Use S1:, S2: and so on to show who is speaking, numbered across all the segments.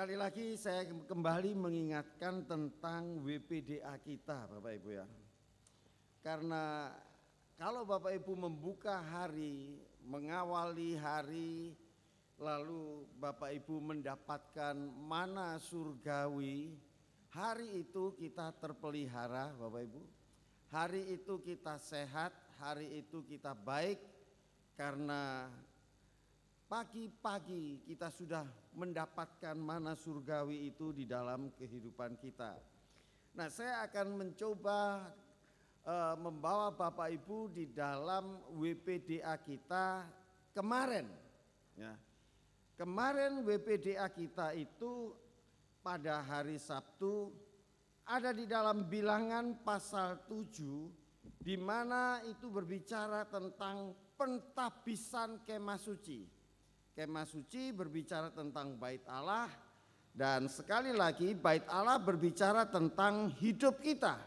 S1: Sekali lagi saya kembali mengingatkan tentang WPDA kita Bapak Ibu ya. Karena kalau Bapak Ibu membuka hari, mengawali hari, lalu Bapak Ibu mendapatkan mana surgawi, hari itu kita terpelihara Bapak Ibu. Hari itu kita sehat, hari itu kita baik karena pagi-pagi kita sudah mendapatkan mana surgawi itu di dalam kehidupan kita. Nah, saya akan mencoba e, membawa Bapak Ibu di dalam WPDA kita kemarin. Ya. Kemarin WPDA kita itu pada hari Sabtu ada di dalam bilangan pasal 7 di mana itu berbicara tentang pentabisan kemah suci. Kemah suci berbicara tentang bait Allah dan sekali lagi bait Allah berbicara tentang hidup kita.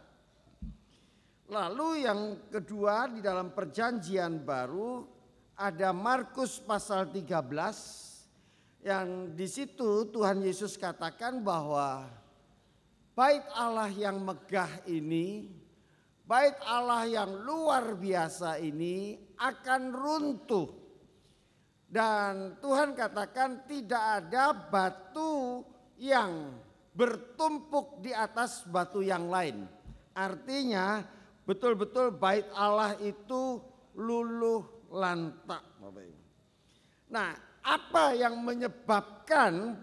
S1: Lalu yang kedua di dalam perjanjian baru ada Markus pasal 13 yang di situ Tuhan Yesus katakan bahwa bait Allah yang megah ini, bait Allah yang luar biasa ini akan runtuh dan Tuhan katakan tidak ada batu yang bertumpuk di atas batu yang lain. Artinya betul-betul bait Allah itu luluh lantak. Nah apa yang menyebabkan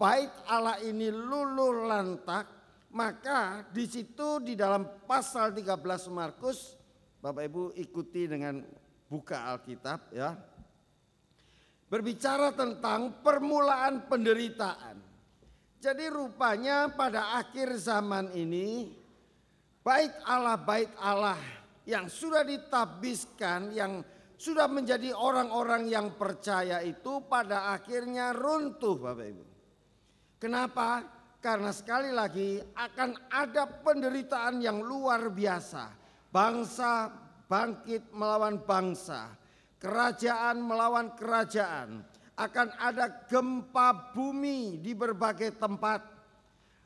S1: bait Allah ini luluh lantak? Maka di situ di dalam pasal 13 Markus Bapak Ibu ikuti dengan buka Alkitab ya berbicara tentang permulaan penderitaan. Jadi rupanya pada akhir zaman ini baik Allah baik Allah yang sudah ditabiskan yang sudah menjadi orang-orang yang percaya itu pada akhirnya runtuh Bapak Ibu. Kenapa? Karena sekali lagi akan ada penderitaan yang luar biasa. Bangsa bangkit melawan bangsa kerajaan melawan kerajaan, akan ada gempa bumi di berbagai tempat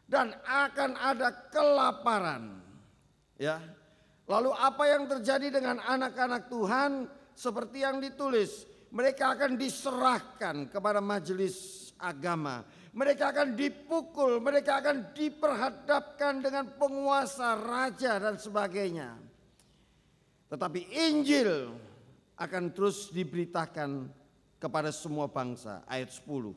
S1: dan akan ada kelaparan. Ya. Lalu apa yang terjadi dengan anak-anak Tuhan seperti yang ditulis, mereka akan diserahkan kepada majelis agama. Mereka akan dipukul, mereka akan diperhadapkan dengan penguasa raja dan sebagainya. Tetapi Injil akan terus diberitakan kepada semua bangsa. Ayat 10.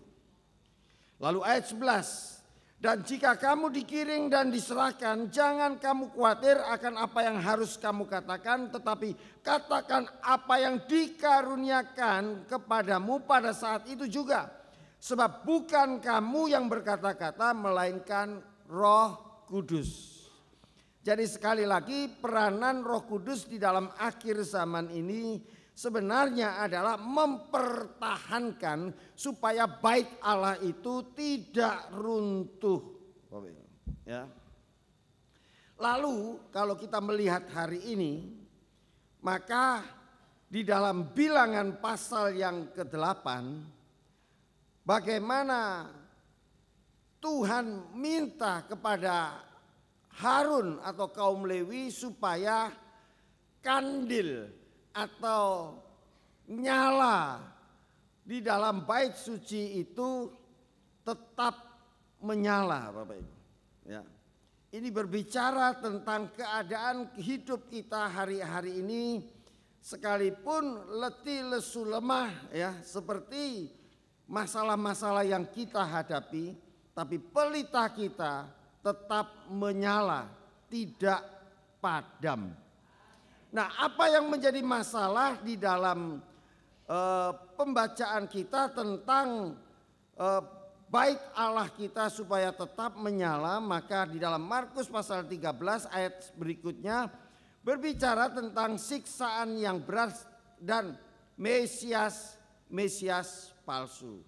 S1: Lalu ayat 11. Dan jika kamu dikiring dan diserahkan, jangan kamu khawatir akan apa yang harus kamu katakan, tetapi katakan apa yang dikaruniakan kepadamu pada saat itu juga. Sebab bukan kamu yang berkata-kata, melainkan Roh Kudus. Jadi, sekali lagi, peranan Roh Kudus di dalam akhir zaman ini sebenarnya adalah mempertahankan supaya bait Allah itu tidak runtuh. Ya. Lalu kalau kita melihat hari ini maka di dalam bilangan pasal yang ke-8 bagaimana Tuhan minta kepada Harun atau kaum Lewi supaya kandil atau nyala di dalam bait suci itu tetap menyala Bapak Ibu. Ya. Ini berbicara tentang keadaan hidup kita hari-hari ini sekalipun letih lesu lemah ya seperti masalah-masalah yang kita hadapi tapi pelita kita tetap menyala tidak padam Nah, apa yang menjadi masalah di dalam uh, pembacaan kita tentang uh, baik Allah kita supaya tetap menyala, maka di dalam Markus pasal 13 ayat berikutnya berbicara tentang siksaan yang berat dan mesias mesias palsu.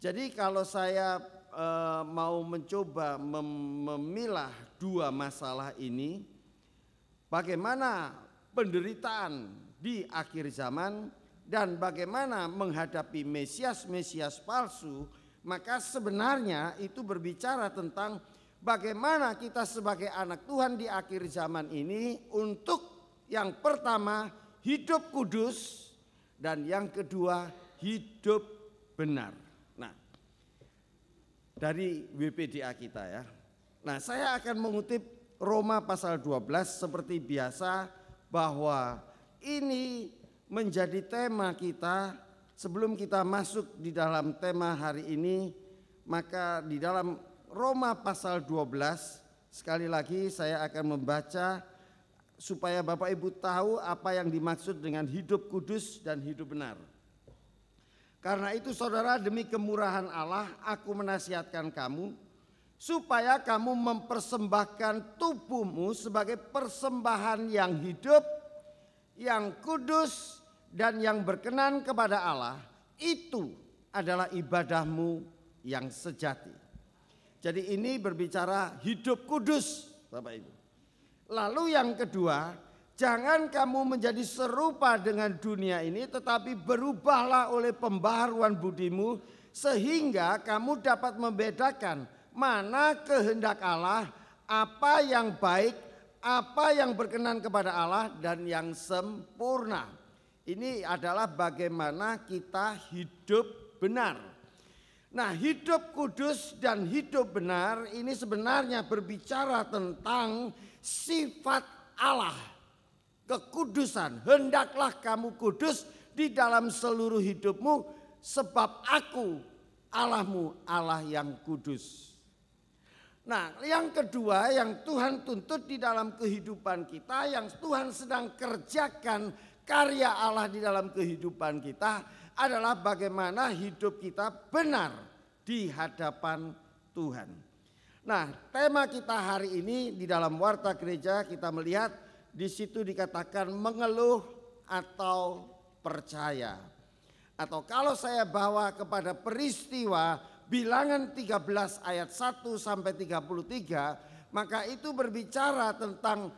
S1: Jadi kalau saya e, mau mencoba mem memilah dua masalah ini, bagaimana penderitaan di akhir zaman dan bagaimana menghadapi mesias-mesias palsu, maka sebenarnya itu berbicara tentang bagaimana kita sebagai anak Tuhan di akhir zaman ini untuk yang pertama hidup kudus dan yang kedua hidup benar. Nah, dari WPDA kita ya. Nah, saya akan mengutip Roma pasal 12 seperti biasa bahwa ini menjadi tema kita sebelum kita masuk di dalam tema hari ini maka di dalam Roma pasal 12 sekali lagi saya akan membaca supaya Bapak Ibu tahu apa yang dimaksud dengan hidup kudus dan hidup benar. Karena itu saudara demi kemurahan Allah aku menasihatkan kamu supaya kamu mempersembahkan tubuhmu sebagai persembahan yang hidup, yang kudus, dan yang berkenan kepada Allah. Itu adalah ibadahmu yang sejati. Jadi, ini berbicara hidup kudus, Bapak Ibu. Lalu, yang kedua, jangan kamu menjadi serupa dengan dunia ini, tetapi berubahlah oleh pembaharuan budimu, sehingga kamu dapat membedakan mana kehendak Allah, apa yang baik, apa yang berkenan kepada Allah dan yang sempurna. Ini adalah bagaimana kita hidup benar. Nah, hidup kudus dan hidup benar ini sebenarnya berbicara tentang sifat Allah. Kekudusan, hendaklah kamu kudus di dalam seluruh hidupmu sebab aku Allahmu Allah yang kudus. Nah, yang kedua yang Tuhan tuntut di dalam kehidupan kita, yang Tuhan sedang kerjakan karya Allah di dalam kehidupan kita adalah bagaimana hidup kita benar di hadapan Tuhan. Nah, tema kita hari ini di dalam Warta Gereja kita melihat di situ dikatakan mengeluh atau percaya. Atau kalau saya bawa kepada peristiwa bilangan 13 ayat 1 sampai 33 maka itu berbicara tentang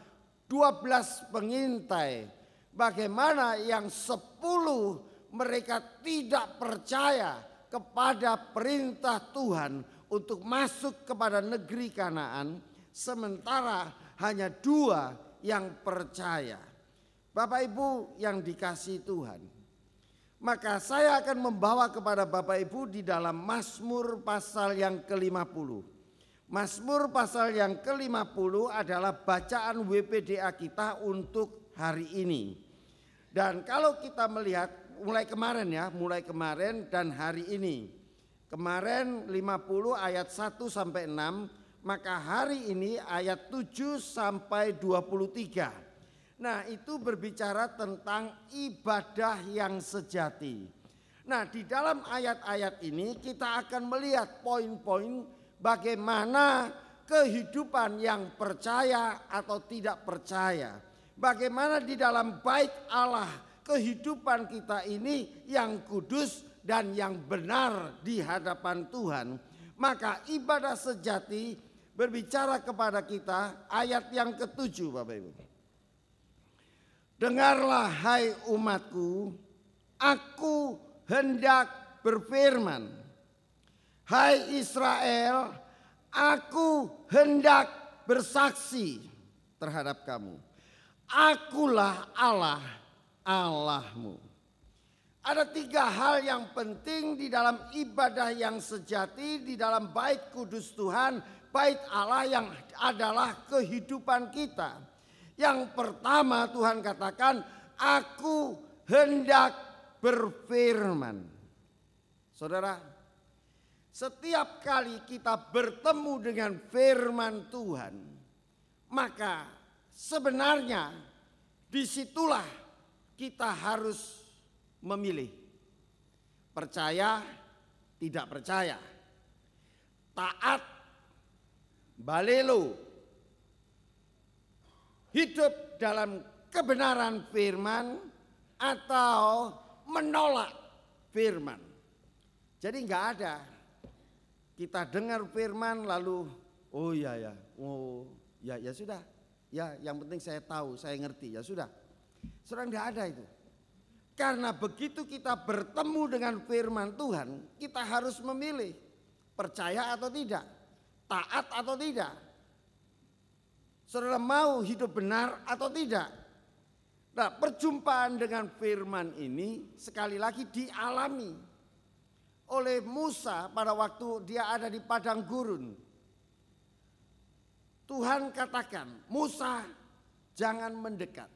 S1: 12 pengintai bagaimana yang 10 mereka tidak percaya kepada perintah Tuhan untuk masuk kepada negeri Kanaan sementara hanya dua yang percaya Bapak Ibu yang dikasih Tuhan maka saya akan membawa kepada Bapak Ibu di dalam Mazmur pasal yang ke-50. Mazmur pasal yang ke-50 adalah bacaan WPDA kita untuk hari ini. Dan kalau kita melihat mulai kemarin ya, mulai kemarin dan hari ini. Kemarin 50 ayat 1 sampai 6, maka hari ini ayat 7 sampai 23. Nah, itu berbicara tentang ibadah yang sejati. Nah, di dalam ayat-ayat ini kita akan melihat poin-poin bagaimana kehidupan yang percaya atau tidak percaya. Bagaimana di dalam baik Allah kehidupan kita ini yang kudus dan yang benar di hadapan Tuhan. Maka ibadah sejati berbicara kepada kita ayat yang ketujuh Bapak Ibu. Dengarlah hai umatku, aku hendak berfirman. Hai Israel, aku hendak bersaksi terhadap kamu. Akulah Allah, Allahmu. Ada tiga hal yang penting di dalam ibadah yang sejati, di dalam bait kudus Tuhan, bait Allah yang adalah kehidupan kita yang pertama Tuhan katakan, aku hendak berfirman. Saudara, setiap kali kita bertemu dengan firman Tuhan, maka sebenarnya disitulah kita harus memilih. Percaya, tidak percaya. Taat, balelo, hidup dalam kebenaran firman atau menolak firman. Jadi enggak ada kita dengar firman lalu oh ya ya oh ya ya sudah ya yang penting saya tahu saya ngerti ya sudah Serang nggak ada itu karena begitu kita bertemu dengan firman Tuhan kita harus memilih percaya atau tidak taat atau tidak Saudara mau hidup benar atau tidak? Nah, perjumpaan dengan firman ini sekali lagi dialami oleh Musa pada waktu dia ada di padang gurun. Tuhan katakan, "Musa, jangan mendekat.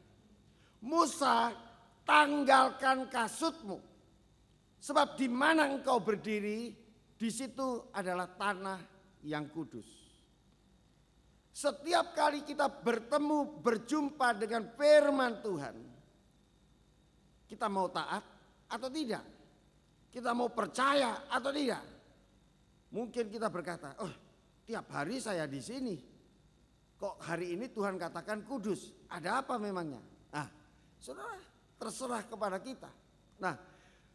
S1: Musa, tanggalkan kasutmu. Sebab di mana engkau berdiri, di situ adalah tanah yang kudus." Setiap kali kita bertemu, berjumpa dengan firman Tuhan, kita mau taat atau tidak? Kita mau percaya atau tidak? Mungkin kita berkata, "Oh, tiap hari saya di sini. Kok hari ini Tuhan katakan kudus? Ada apa memangnya?" Nah, Saudara, terserah kepada kita. Nah,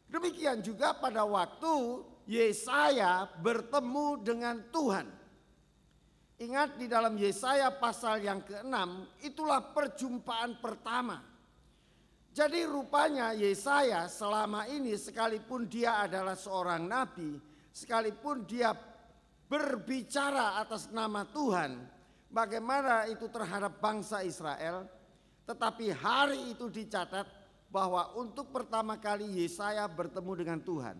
S1: demikian juga pada waktu Yesaya bertemu dengan Tuhan Ingat di dalam Yesaya pasal yang ke-6 itulah perjumpaan pertama. Jadi rupanya Yesaya selama ini sekalipun dia adalah seorang nabi, sekalipun dia berbicara atas nama Tuhan, bagaimana itu terhadap bangsa Israel, tetapi hari itu dicatat bahwa untuk pertama kali Yesaya bertemu dengan Tuhan.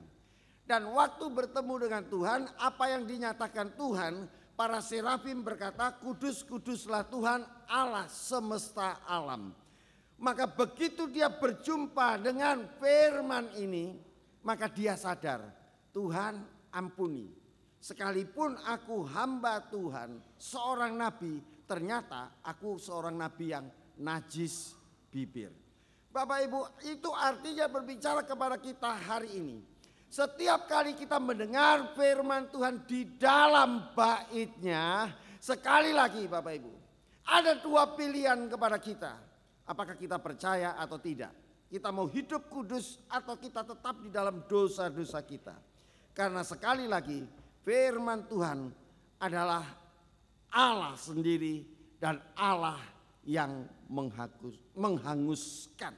S1: Dan waktu bertemu dengan Tuhan, apa yang dinyatakan Tuhan para serafim berkata, "Kudus, kuduslah Tuhan Allah semesta alam." Maka begitu dia berjumpa dengan firman ini, maka dia sadar, "Tuhan, ampuni. Sekalipun aku hamba Tuhan, seorang nabi, ternyata aku seorang nabi yang najis bibir." Bapak Ibu, itu artinya berbicara kepada kita hari ini setiap kali kita mendengar firman Tuhan di dalam baitnya, sekali lagi Bapak Ibu, ada dua pilihan kepada kita. Apakah kita percaya atau tidak? Kita mau hidup kudus atau kita tetap di dalam dosa-dosa kita. Karena sekali lagi firman Tuhan adalah Allah sendiri dan Allah yang menghanguskan.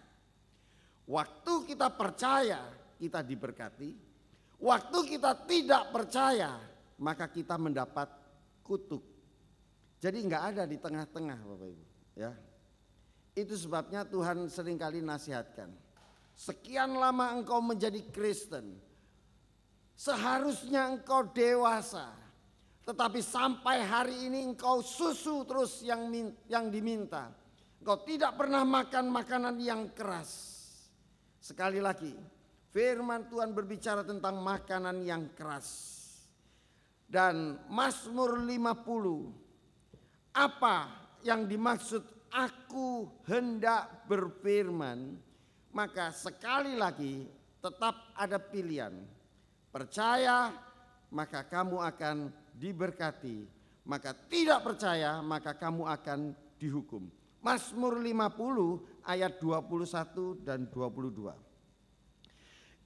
S1: Waktu kita percaya kita diberkati. Waktu kita tidak percaya, maka kita mendapat kutuk. Jadi nggak ada di tengah-tengah Bapak Ibu. Ya. Itu sebabnya Tuhan seringkali nasihatkan. Sekian lama engkau menjadi Kristen. Seharusnya engkau dewasa. Tetapi sampai hari ini engkau susu terus yang yang diminta. Engkau tidak pernah makan makanan yang keras. Sekali lagi, Firman Tuhan berbicara tentang makanan yang keras. Dan Mazmur 50 apa yang dimaksud aku hendak berfirman maka sekali lagi tetap ada pilihan. Percaya maka kamu akan diberkati, maka tidak percaya maka kamu akan dihukum. Mazmur 50 ayat 21 dan 22.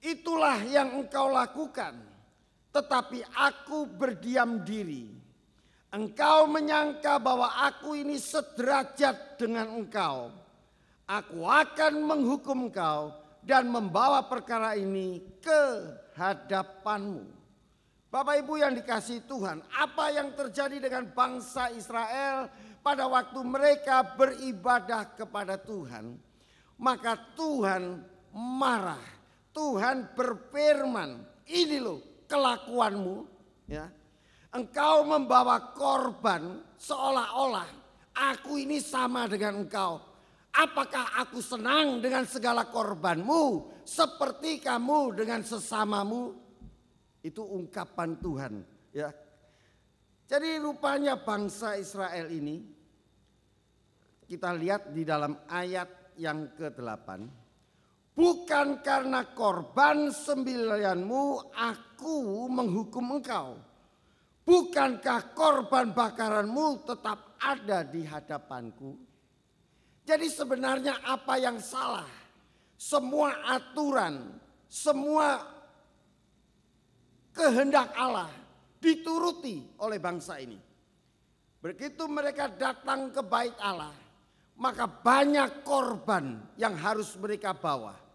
S1: Itulah yang engkau lakukan, tetapi aku berdiam diri. Engkau menyangka bahwa aku ini sederajat dengan engkau. Aku akan menghukum engkau dan membawa perkara ini ke hadapanmu. Bapak Ibu yang dikasih Tuhan, apa yang terjadi dengan bangsa Israel pada waktu mereka beribadah kepada Tuhan? Maka Tuhan marah Tuhan berfirman, ini loh kelakuanmu ya. Engkau membawa korban seolah-olah aku ini sama dengan engkau. Apakah aku senang dengan segala korbanmu seperti kamu dengan sesamamu? Itu ungkapan Tuhan ya. Jadi rupanya bangsa Israel ini kita lihat di dalam ayat yang ke-8 Bukan karena korban sembilanmu aku menghukum engkau. Bukankah korban bakaranmu tetap ada di hadapanku? Jadi sebenarnya apa yang salah? Semua aturan, semua kehendak Allah dituruti oleh bangsa ini. Begitu mereka datang ke bait Allah, maka banyak korban yang harus mereka bawa.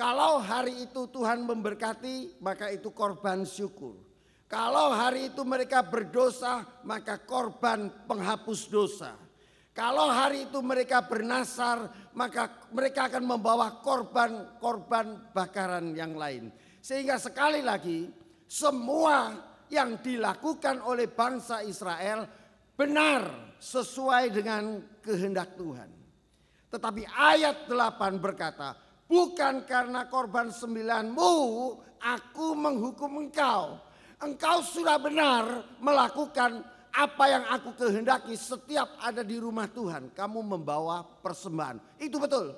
S1: Kalau hari itu Tuhan memberkati, maka itu korban syukur. Kalau hari itu mereka berdosa, maka korban penghapus dosa. Kalau hari itu mereka bernasar, maka mereka akan membawa korban-korban bakaran yang lain. Sehingga sekali lagi, semua yang dilakukan oleh bangsa Israel benar sesuai dengan kehendak Tuhan. Tetapi ayat 8 berkata, Bukan karena korban sembilanmu aku menghukum engkau. Engkau sudah benar melakukan apa yang aku kehendaki setiap ada di rumah Tuhan. Kamu membawa persembahan. Itu betul.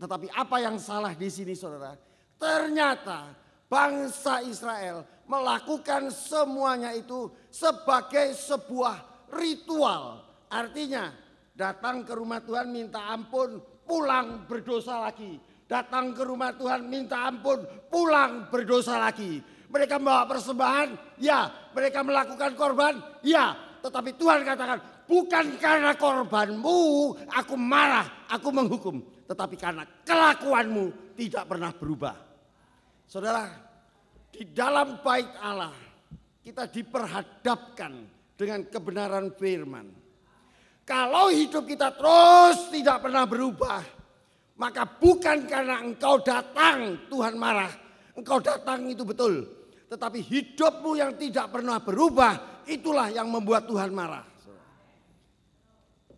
S1: Tetapi apa yang salah di sini saudara? Ternyata bangsa Israel melakukan semuanya itu sebagai sebuah ritual. Artinya datang ke rumah Tuhan minta ampun pulang berdosa lagi. Datang ke rumah Tuhan minta ampun, pulang berdosa lagi. Mereka membawa persembahan, ya. Mereka melakukan korban, ya. Tetapi Tuhan katakan, bukan karena korbanmu aku marah, aku menghukum. Tetapi karena kelakuanmu tidak pernah berubah. Saudara, di dalam bait Allah kita diperhadapkan dengan kebenaran firman kalau hidup kita terus tidak pernah berubah, maka bukan karena engkau datang Tuhan marah. Engkau datang itu betul. Tetapi hidupmu yang tidak pernah berubah, itulah yang membuat Tuhan marah.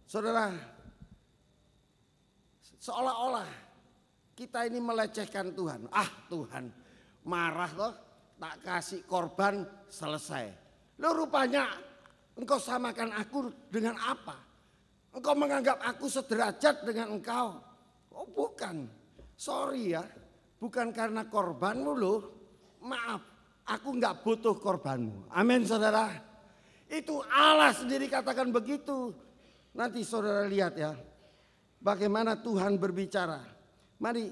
S1: Saudara, seolah-olah kita ini melecehkan Tuhan. Ah Tuhan, marah loh, tak kasih korban, selesai. Lo rupanya engkau samakan aku dengan apa? Engkau menganggap aku sederajat dengan engkau. Oh bukan. Sorry ya. Bukan karena korbanmu loh. Maaf. Aku nggak butuh korbanmu. Amin saudara. Itu Allah sendiri katakan begitu. Nanti saudara lihat ya. Bagaimana Tuhan berbicara. Mari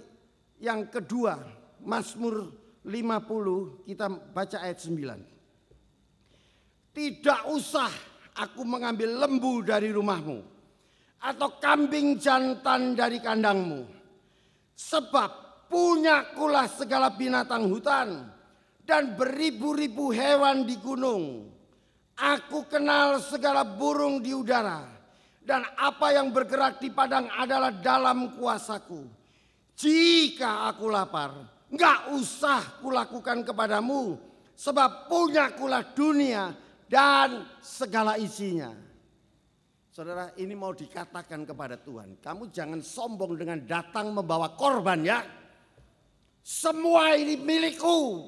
S1: yang kedua. Mazmur 50 kita baca ayat 9. Tidak usah aku mengambil lembu dari rumahmu atau kambing jantan dari kandangmu. Sebab punya kulah segala binatang hutan dan beribu-ribu hewan di gunung. Aku kenal segala burung di udara dan apa yang bergerak di padang adalah dalam kuasaku. Jika aku lapar, nggak usah kulakukan kepadamu sebab punya kulah dunia dan segala isinya. Saudara, ini mau dikatakan kepada Tuhan. Kamu jangan sombong dengan datang membawa korban ya. Semua ini milikku.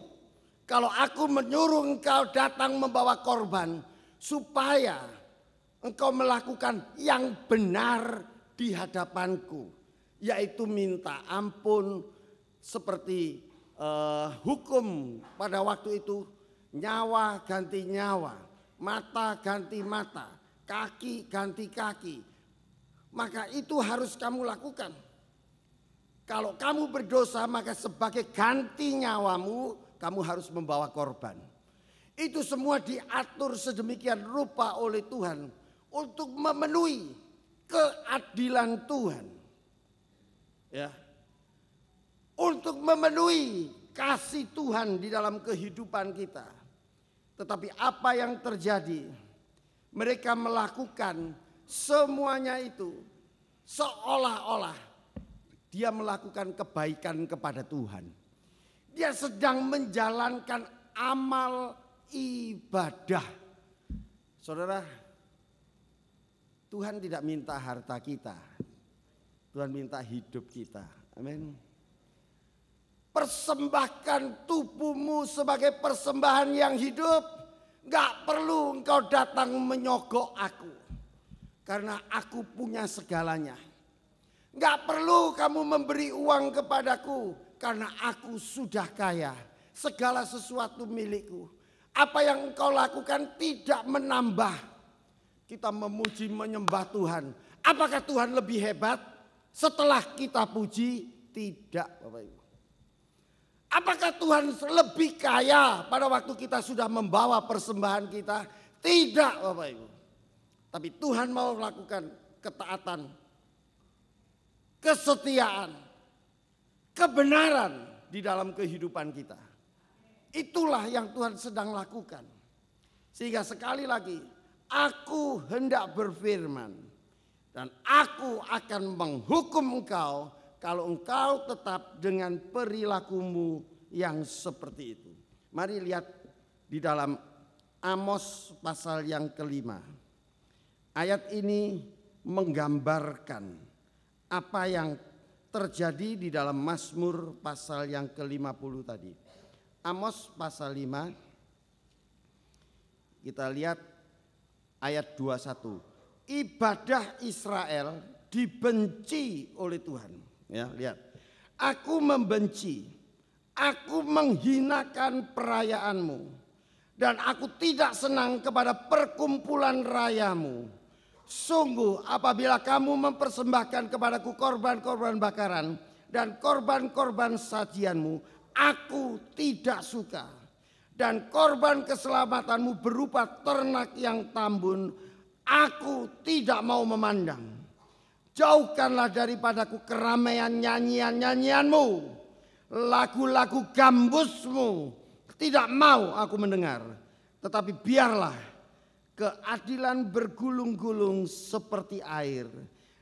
S1: Kalau aku menyuruh engkau datang membawa korban supaya engkau melakukan yang benar di hadapanku, yaitu minta ampun seperti uh, hukum pada waktu itu nyawa ganti nyawa, mata ganti mata kaki ganti kaki. Maka itu harus kamu lakukan. Kalau kamu berdosa maka sebagai ganti nyawamu kamu harus membawa korban. Itu semua diatur sedemikian rupa oleh Tuhan untuk memenuhi keadilan Tuhan. Ya. Untuk memenuhi kasih Tuhan di dalam kehidupan kita. Tetapi apa yang terjadi? mereka melakukan semuanya itu seolah-olah dia melakukan kebaikan kepada Tuhan. Dia sedang menjalankan amal ibadah. Saudara, Tuhan tidak minta harta kita. Tuhan minta hidup kita. Amin. Persembahkan tubuhmu sebagai persembahan yang hidup Gak perlu engkau datang menyogok aku. Karena aku punya segalanya. Gak perlu kamu memberi uang kepadaku. Karena aku sudah kaya. Segala sesuatu milikku. Apa yang engkau lakukan tidak menambah. Kita memuji menyembah Tuhan. Apakah Tuhan lebih hebat setelah kita puji? Tidak Bapak Ibu. Apakah Tuhan lebih kaya pada waktu kita sudah membawa persembahan kita? Tidak Bapak Ibu. Tapi Tuhan mau melakukan ketaatan, kesetiaan, kebenaran di dalam kehidupan kita. Itulah yang Tuhan sedang lakukan. Sehingga sekali lagi, aku hendak berfirman dan aku akan menghukum engkau kalau engkau tetap dengan perilakumu yang seperti itu. Mari lihat di dalam Amos pasal yang kelima. Ayat ini menggambarkan apa yang terjadi di dalam Mazmur pasal yang ke-50 tadi. Amos pasal 5 kita lihat ayat 21. Ibadah Israel dibenci oleh Tuhan. Ya, lihat. Aku membenci, aku menghinakan perayaanmu dan aku tidak senang kepada perkumpulan rayamu. Sungguh apabila kamu mempersembahkan kepadaku korban-korban bakaran dan korban-korban sajianmu, aku tidak suka. Dan korban keselamatanmu berupa ternak yang tambun, aku tidak mau memandang. Jauhkanlah daripadaku keramaian nyanyian-nyanyianmu. Lagu-lagu gambusmu. Tidak mau aku mendengar. Tetapi biarlah keadilan bergulung-gulung seperti air.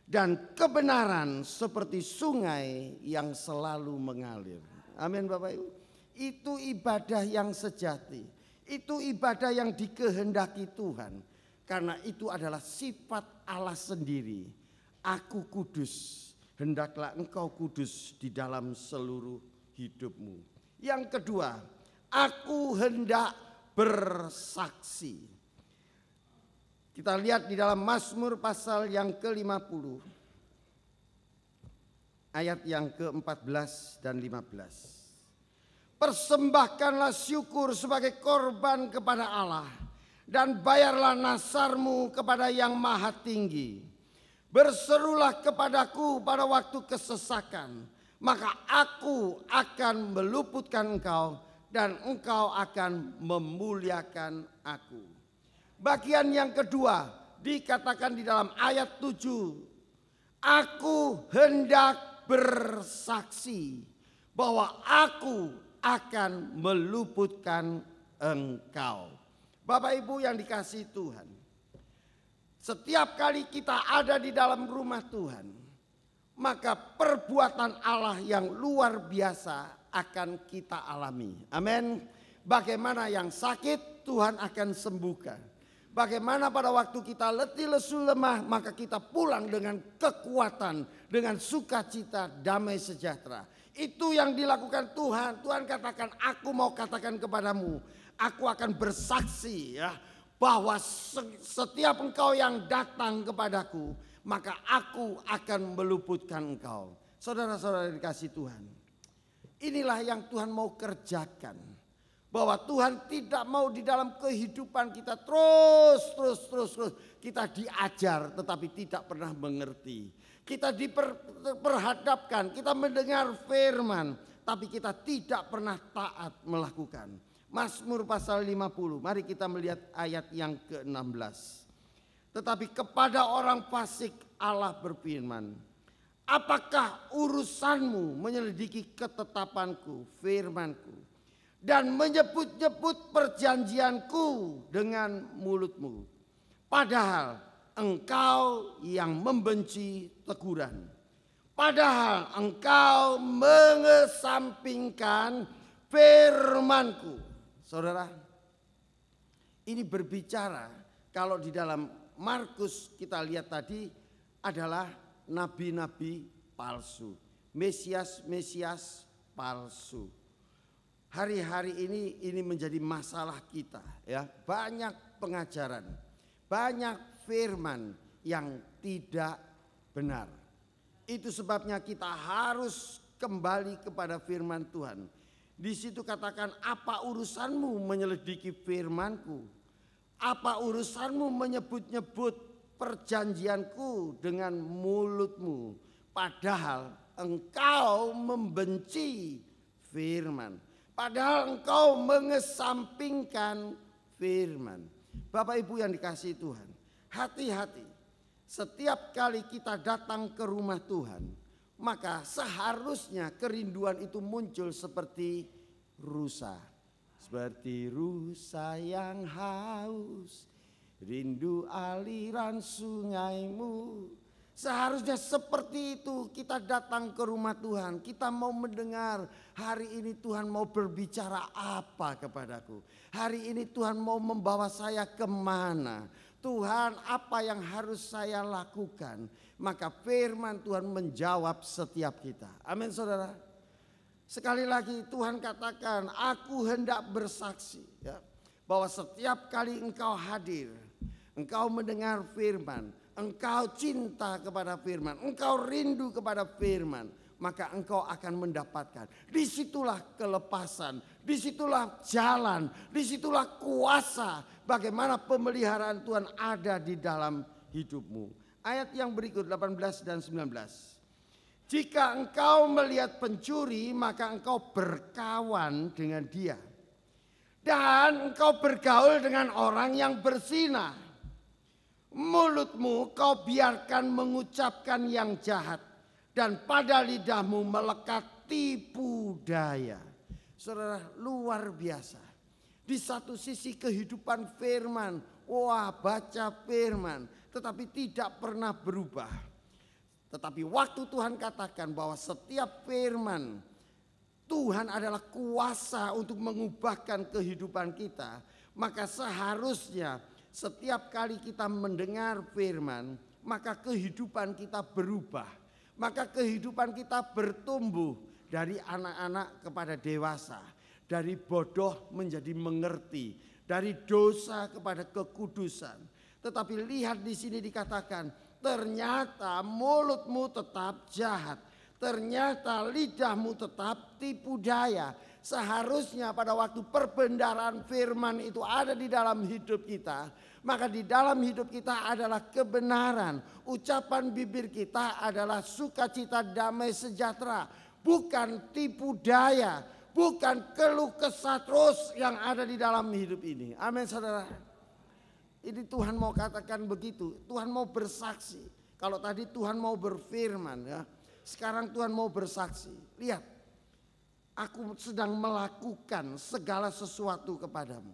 S1: Dan kebenaran seperti sungai yang selalu mengalir. Amin Bapak Ibu. Itu ibadah yang sejati. Itu ibadah yang dikehendaki Tuhan. Karena itu adalah sifat Allah sendiri Aku kudus, hendaklah engkau kudus di dalam seluruh hidupmu. Yang kedua, aku hendak bersaksi. Kita lihat di dalam Mazmur pasal yang ke-50 ayat yang ke-14 dan 15. Persembahkanlah syukur sebagai korban kepada Allah dan bayarlah nasarmu kepada yang maha tinggi Berserulah kepadaku pada waktu kesesakan, maka aku akan meluputkan engkau dan engkau akan memuliakan aku. Bagian yang kedua dikatakan di dalam ayat 7. Aku hendak bersaksi bahwa aku akan meluputkan engkau. Bapak Ibu yang dikasih Tuhan. Setiap kali kita ada di dalam rumah Tuhan, maka perbuatan Allah yang luar biasa akan kita alami. Amin. Bagaimana yang sakit Tuhan akan sembuhkan. Bagaimana pada waktu kita letih lesu lemah maka kita pulang dengan kekuatan, dengan sukacita, damai sejahtera. Itu yang dilakukan Tuhan. Tuhan katakan, aku mau katakan kepadamu, aku akan bersaksi ya bahwa setiap engkau yang datang kepadaku, maka aku akan meluputkan engkau. Saudara-saudara dikasih Tuhan. Inilah yang Tuhan mau kerjakan. Bahwa Tuhan tidak mau di dalam kehidupan kita terus, terus, terus, terus. Kita diajar tetapi tidak pernah mengerti. Kita diperhadapkan, kita mendengar firman. Tapi kita tidak pernah taat melakukan. Mazmur pasal 50. Mari kita melihat ayat yang ke-16. Tetapi kepada orang fasik Allah berfirman, Apakah urusanmu menyelidiki ketetapanku, firmanku, dan menyebut-nyebut perjanjianku dengan mulutmu? Padahal engkau yang membenci teguran. Padahal engkau mengesampingkan firmanku. Saudara, ini berbicara kalau di dalam Markus kita lihat tadi adalah nabi-nabi palsu, mesias-mesias palsu. Hari-hari ini ini menjadi masalah kita ya. Banyak pengajaran, banyak firman yang tidak benar. Itu sebabnya kita harus kembali kepada firman Tuhan di situ katakan apa urusanmu menyelidiki firmanku? Apa urusanmu menyebut-nyebut perjanjianku dengan mulutmu? Padahal engkau membenci firman. Padahal engkau mengesampingkan firman. Bapak Ibu yang dikasih Tuhan, hati-hati. Setiap kali kita datang ke rumah Tuhan, maka seharusnya kerinduan itu muncul seperti rusa. Seperti rusa yang haus, rindu aliran sungaimu. Seharusnya seperti itu kita datang ke rumah Tuhan. Kita mau mendengar hari ini Tuhan mau berbicara apa kepadaku. Hari ini Tuhan mau membawa saya kemana. Tuhan apa yang harus saya lakukan maka firman Tuhan menjawab setiap kita. Amin saudara. Sekali lagi Tuhan katakan, aku hendak bersaksi ya, bahwa setiap kali engkau hadir, engkau mendengar firman, engkau cinta kepada firman, engkau rindu kepada firman, maka engkau akan mendapatkan. Disitulah kelepasan, disitulah jalan, disitulah kuasa. Bagaimana pemeliharaan Tuhan ada di dalam hidupmu ayat yang berikut 18 dan 19. Jika engkau melihat pencuri, maka engkau berkawan dengan dia. Dan engkau bergaul dengan orang yang bersinah. Mulutmu kau biarkan mengucapkan yang jahat. Dan pada lidahmu melekat tipu daya. Saudara, luar biasa. Di satu sisi kehidupan firman. Wah, baca firman tetapi tidak pernah berubah. Tetapi waktu Tuhan katakan bahwa setiap firman Tuhan adalah kuasa untuk mengubahkan kehidupan kita, maka seharusnya setiap kali kita mendengar firman, maka kehidupan kita berubah, maka kehidupan kita bertumbuh dari anak-anak kepada dewasa, dari bodoh menjadi mengerti, dari dosa kepada kekudusan, tetapi lihat di sini dikatakan, ternyata mulutmu tetap jahat. Ternyata lidahmu tetap tipu daya. Seharusnya pada waktu perbendaraan firman itu ada di dalam hidup kita. Maka di dalam hidup kita adalah kebenaran. Ucapan bibir kita adalah sukacita damai sejahtera. Bukan tipu daya. Bukan keluh kesah terus yang ada di dalam hidup ini. Amin saudara. Ini Tuhan mau katakan begitu. Tuhan mau bersaksi. Kalau tadi Tuhan mau berfirman ya. Sekarang Tuhan mau bersaksi. Lihat. Aku sedang melakukan segala sesuatu kepadamu.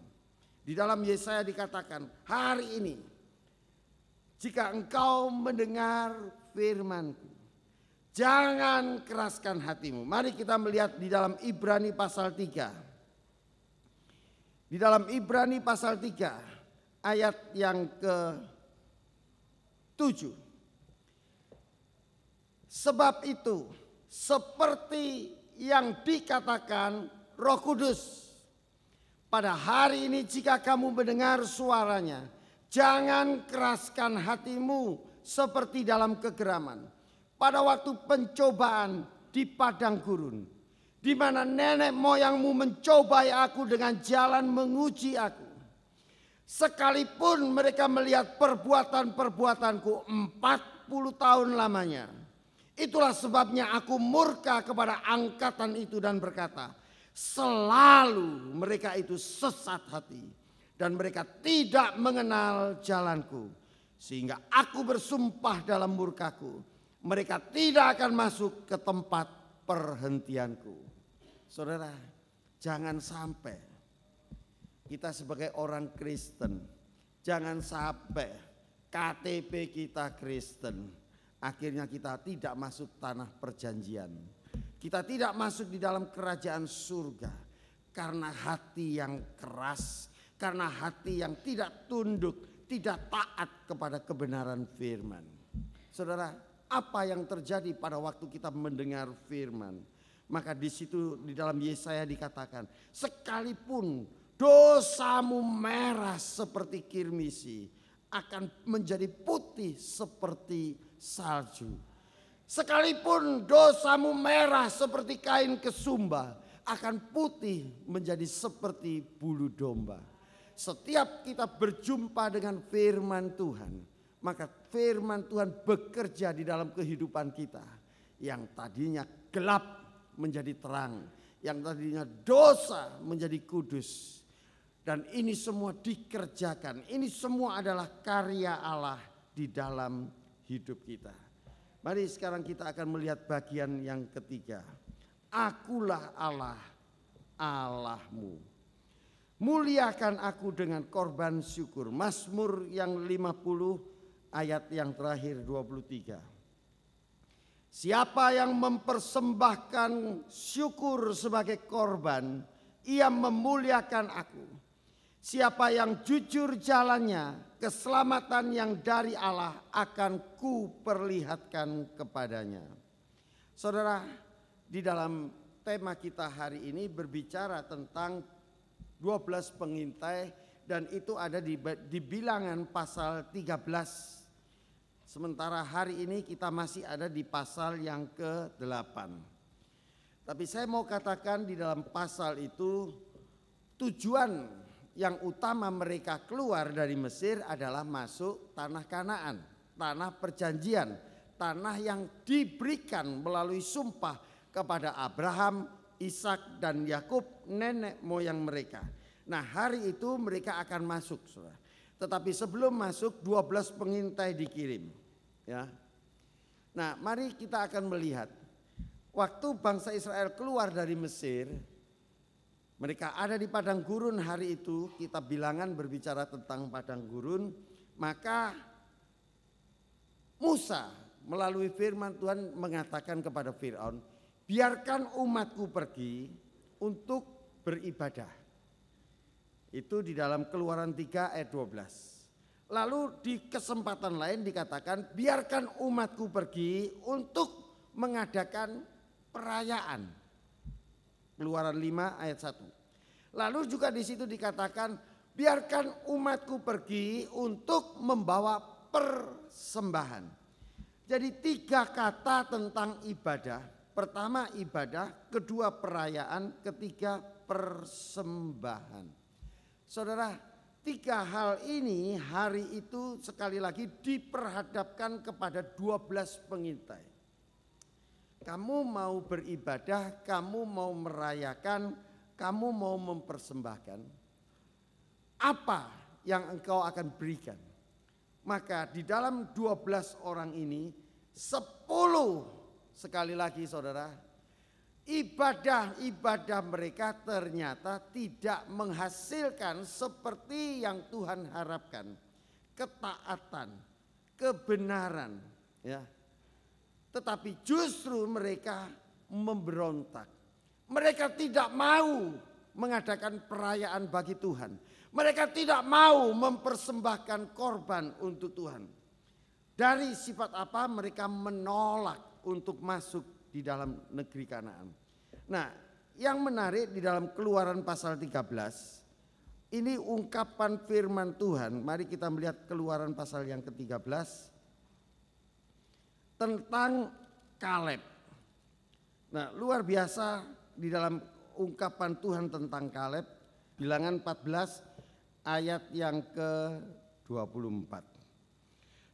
S1: Di dalam Yesaya dikatakan, hari ini jika engkau mendengar firmanku, jangan keraskan hatimu. Mari kita melihat di dalam Ibrani pasal 3. Di dalam Ibrani pasal 3 ayat yang ke tujuh. Sebab itu seperti yang dikatakan Roh Kudus. Pada hari ini jika kamu mendengar suaranya, jangan keraskan hatimu seperti dalam kegeraman. Pada waktu pencobaan di padang gurun, di mana nenek moyangmu mencobai aku dengan jalan menguji aku Sekalipun mereka melihat perbuatan-perbuatanku 40 tahun lamanya. Itulah sebabnya aku murka kepada angkatan itu dan berkata, selalu mereka itu sesat hati dan mereka tidak mengenal jalanku. Sehingga aku bersumpah dalam murkaku, mereka tidak akan masuk ke tempat perhentianku. Saudara, jangan sampai kita sebagai orang Kristen jangan sampai KTP kita Kristen akhirnya kita tidak masuk tanah perjanjian. Kita tidak masuk di dalam kerajaan surga karena hati yang keras, karena hati yang tidak tunduk, tidak taat kepada kebenaran firman. Saudara, apa yang terjadi pada waktu kita mendengar firman? Maka di situ di dalam Yesaya dikatakan, sekalipun Dosamu merah seperti kirmisi akan menjadi putih seperti salju. Sekalipun dosamu merah seperti kain kesumba akan putih menjadi seperti bulu domba. Setiap kita berjumpa dengan firman Tuhan, maka firman Tuhan bekerja di dalam kehidupan kita. Yang tadinya gelap menjadi terang, yang tadinya dosa menjadi kudus. Dan ini semua dikerjakan. Ini semua adalah karya Allah di dalam hidup kita. Mari sekarang kita akan melihat bagian yang ketiga. Akulah Allah, Allahmu. Muliakan aku dengan korban syukur. Mazmur yang 50 ayat yang terakhir 23. Siapa yang mempersembahkan syukur sebagai korban, ia memuliakan aku. Siapa yang jujur jalannya, keselamatan yang dari Allah akan kuperlihatkan kepadanya. Saudara, di dalam tema kita hari ini berbicara tentang 12 pengintai dan itu ada di, di bilangan pasal 13 Sementara hari ini kita masih ada di pasal yang ke-8. Tapi saya mau katakan di dalam pasal itu tujuan yang utama mereka keluar dari Mesir adalah masuk tanah Kanaan, tanah perjanjian, tanah yang diberikan melalui sumpah kepada Abraham, Ishak dan Yakub nenek moyang mereka. Nah, hari itu mereka akan masuk, Tetapi sebelum masuk 12 pengintai dikirim, ya. Nah, mari kita akan melihat waktu bangsa Israel keluar dari Mesir, mereka ada di padang gurun hari itu, kita bilangan berbicara tentang padang gurun, maka Musa melalui firman Tuhan mengatakan kepada Firaun, "Biarkan umatku pergi untuk beribadah." Itu di dalam Keluaran 3 ayat 12. Lalu di kesempatan lain dikatakan biarkan umatku pergi untuk mengadakan perayaan. Keluaran 5 ayat 1. Lalu juga di situ dikatakan biarkan umatku pergi untuk membawa persembahan. Jadi tiga kata tentang ibadah. Pertama ibadah, kedua perayaan, ketiga persembahan. Saudara, tiga hal ini hari itu sekali lagi diperhadapkan kepada 12 pengintai kamu mau beribadah, kamu mau merayakan, kamu mau mempersembahkan, apa yang engkau akan berikan? Maka di dalam 12 orang ini, 10 sekali lagi saudara, ibadah-ibadah mereka ternyata tidak menghasilkan seperti yang Tuhan harapkan. Ketaatan, kebenaran, ya tetapi justru mereka memberontak. Mereka tidak mau mengadakan perayaan bagi Tuhan. Mereka tidak mau mempersembahkan korban untuk Tuhan. Dari sifat apa mereka menolak untuk masuk di dalam negeri Kanaan. Nah, yang menarik di dalam Keluaran pasal 13 ini ungkapan firman Tuhan. Mari kita melihat Keluaran pasal yang ke-13 tentang Kaleb. Nah, luar biasa di dalam ungkapan Tuhan tentang Kaleb, bilangan 14 ayat yang ke-24.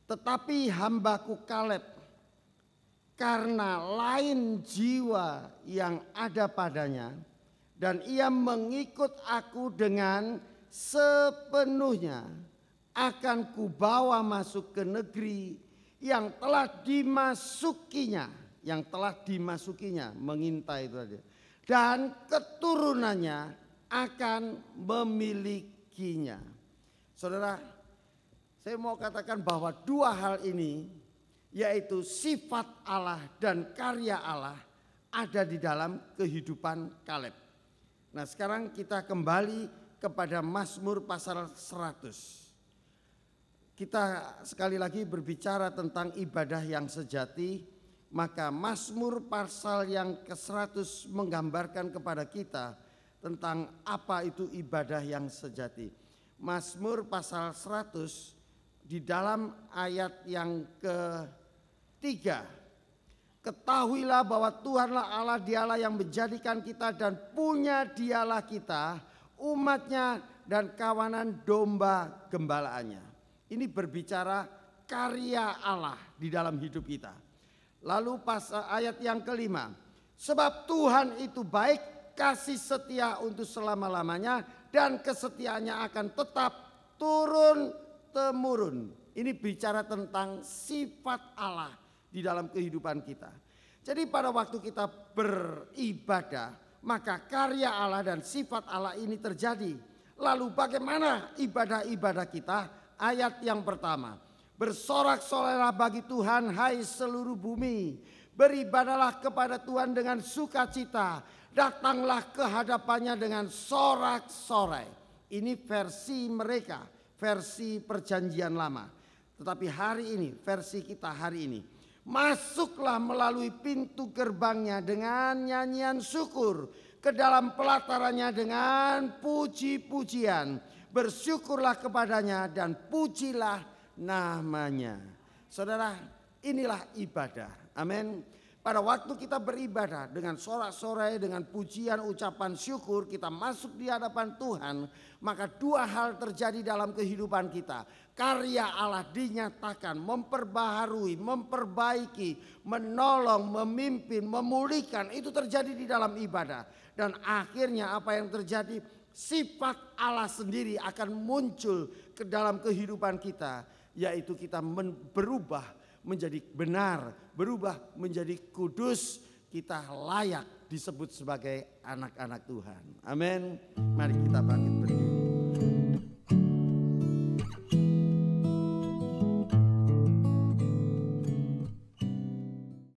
S1: Tetapi hambaku Kaleb karena lain jiwa yang ada padanya dan ia mengikut aku dengan sepenuhnya akan kubawa masuk ke negeri yang telah dimasukinya, yang telah dimasukinya, mengintai itu tadi. Dan keturunannya akan memilikinya. Saudara, saya mau katakan bahwa dua hal ini yaitu sifat Allah dan karya Allah ada di dalam kehidupan Kaleb. Nah, sekarang kita kembali kepada Mazmur pasal 100 kita sekali lagi berbicara tentang ibadah yang sejati, maka Mazmur pasal yang ke-100 menggambarkan kepada kita tentang apa itu ibadah yang sejati. Mazmur pasal 100 di dalam ayat yang ke ketiga Ketahuilah bahwa Tuhanlah Allah dialah yang menjadikan kita dan punya dialah kita umatnya dan kawanan domba gembalaannya. Ini berbicara karya Allah di dalam hidup kita. Lalu pas eh, ayat yang kelima, sebab Tuhan itu baik, kasih setia untuk selama-lamanya dan kesetiaannya akan tetap turun temurun. Ini bicara tentang sifat Allah di dalam kehidupan kita. Jadi pada waktu kita beribadah, maka karya Allah dan sifat Allah ini terjadi. Lalu bagaimana ibadah-ibadah kita ayat yang pertama. bersorak solerah bagi Tuhan hai seluruh bumi. Beribadalah kepada Tuhan dengan sukacita. Datanglah ke hadapannya dengan sorak-sorai. Ini versi mereka, versi perjanjian lama. Tetapi hari ini, versi kita hari ini. Masuklah melalui pintu gerbangnya dengan nyanyian syukur. ke dalam pelatarannya dengan puji-pujian bersyukurlah kepadanya dan pujilah namanya. Saudara, inilah ibadah. Amin. Pada waktu kita beribadah dengan sorak-sorai, dengan pujian, ucapan syukur, kita masuk di hadapan Tuhan, maka dua hal terjadi dalam kehidupan kita. Karya Allah dinyatakan memperbaharui, memperbaiki, menolong, memimpin, memulihkan. Itu terjadi di dalam ibadah. Dan akhirnya apa yang terjadi? sifat Allah sendiri akan muncul ke dalam kehidupan kita, yaitu kita berubah menjadi benar, berubah menjadi kudus, kita layak disebut sebagai anak-anak Tuhan. Amin. Mari kita bangkit berdiri.